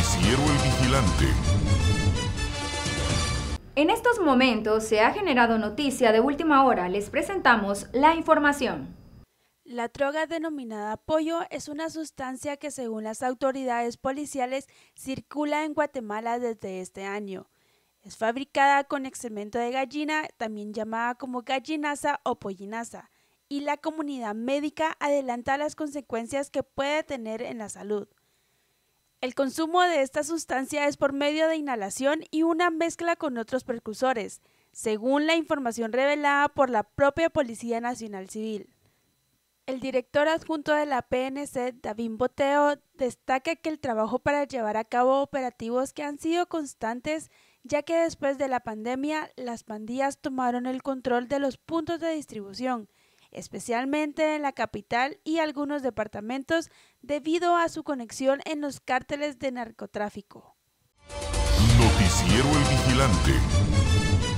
Vigilante. En estos momentos se ha generado noticia de última hora. Les presentamos la información. La droga denominada pollo es una sustancia que según las autoridades policiales circula en Guatemala desde este año. Es fabricada con excremento de gallina, también llamada como gallinaza o pollinaza, y la comunidad médica adelanta las consecuencias que puede tener en la salud. El consumo de esta sustancia es por medio de inhalación y una mezcla con otros precursores, según la información revelada por la propia Policía Nacional Civil. El director adjunto de la PNC, David Boteo, destaca que el trabajo para llevar a cabo operativos que han sido constantes, ya que después de la pandemia las pandillas tomaron el control de los puntos de distribución, especialmente en la capital y algunos departamentos, debido a su conexión en los cárteles de narcotráfico. Noticiero El Vigilante.